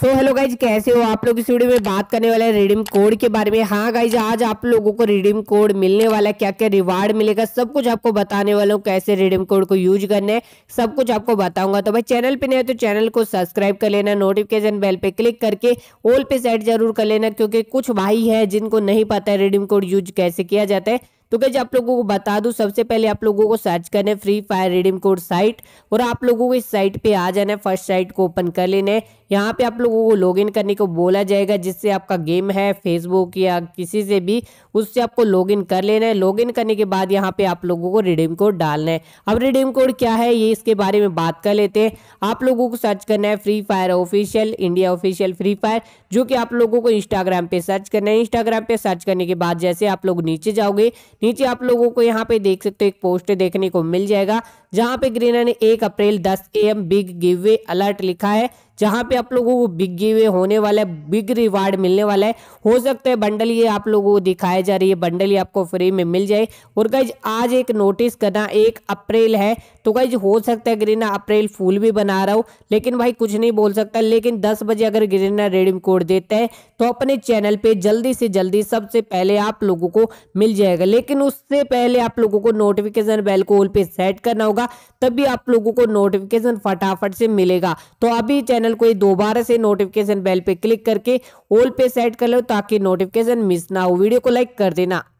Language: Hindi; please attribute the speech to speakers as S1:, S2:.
S1: सो हेलो गाइज कैसे हो आप लोग इस वीडियो में बात करने वाले हैं रिडीम कोड के बारे में हाँ गाइज आज आप लोगों को रिडीम कोड मिलने वाला है क्या क्या रिवार्ड मिलेगा सब कुछ आपको बताने वाला हूँ कैसे रिडीम कोड को यूज करना है सब कुछ आपको बताऊंगा तो भाई चैनल पे नहीं है तो चैनल को सब्सक्राइब कर लेना नोटिफिकेशन बेल पे क्लिक करके ओल पे सेट जरूर कर लेना क्योंकि कुछ भाई है जिनको नहीं पता है रिडीम कोड यूज कैसे किया जाता है तो क्या आप लोगों को बता दूं सबसे पहले आप लोगों को सर्च करना है Free Fire redeem code site और आप लोगों को इस साइट पे आ जाना है फर्स्ट साइट को ओपन कर लेना है यहाँ पे आप लोगों को लॉगिन करने को बोला जाएगा जिससे आपका गेम है फेसबुक या किसी से भी उससे आपको लॉगिन कर लेना है लॉगिन करने के बाद यहाँ पे आप लोगों को रिडीम कोड डालना है अब रिडीम कोड क्या है ये इसके बारे में बात कर लेते हैं आप लोगों को सर्च करना है Free Fire official India official Free Fire जो कि आप लोगों को इंस्टाग्राम पे सर्च करना है इंस्टाग्राम पे सर्च करने के बाद जैसे आप लोग नीचे जाओगे नीचे आप लोगों को यहाँ पे देख सकते हो एक पोस्ट देखने को मिल जाएगा जहाँ पे ग्रीना ने एक अप्रैल दस A M big giveaway alert लिखा है जहाँ पे आप लोगों को बिग गिवे होने वाला है बिग रिवार्ड मिलने वाला है हो सकता है बंडल ये आप लोगों को दिखाया जा रही है बंडल ये आपको फ्री में मिल जाए और गाइज आज एक नोटिस करना एक अप्रैल है तो गाइज हो सकता है ग्रीना अप्रैल फूल भी बना रहा हो लेकिन भाई कुछ नहीं बोल सकता लेकिन दस बजे अगर ग्रीना रेडीम कोड देता है तो अपने चैनल पर जल्दी से जल्दी सबसे पहले आप लोगों को मिल जाएगा लेकिन उससे पहले आप लोगों को नोटिफिकेशन बेल को ऑल पे सेट करना होगा तभी आप लोगों को नोटिफिकेशन फटाफट से मिलेगा तो अभी चैनल चैनल को दोबारा से नोटिफिकेशन बेल पे क्लिक करके ऑल पे सेट कर लो ताकि नोटिफिकेशन मिस ना हो वीडियो को लाइक कर देना